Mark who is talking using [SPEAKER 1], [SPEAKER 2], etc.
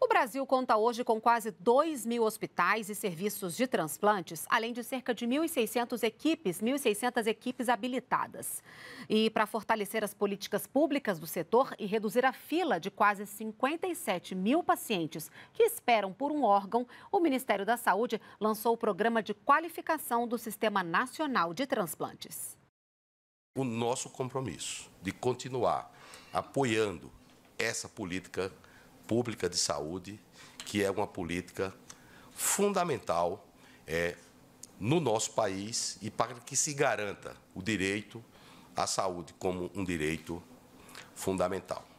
[SPEAKER 1] O Brasil conta hoje com quase 2 mil hospitais e serviços de transplantes, além de cerca de 1.600 equipes, 1.600 equipes habilitadas. E para fortalecer as políticas públicas do setor e reduzir a fila de quase 57 mil pacientes que esperam por um órgão, o Ministério da Saúde lançou o programa de qualificação do Sistema Nacional de Transplantes.
[SPEAKER 2] O nosso compromisso de continuar apoiando essa política pública de saúde, que é uma política fundamental é, no nosso país e para que se garanta o direito à saúde como um direito fundamental.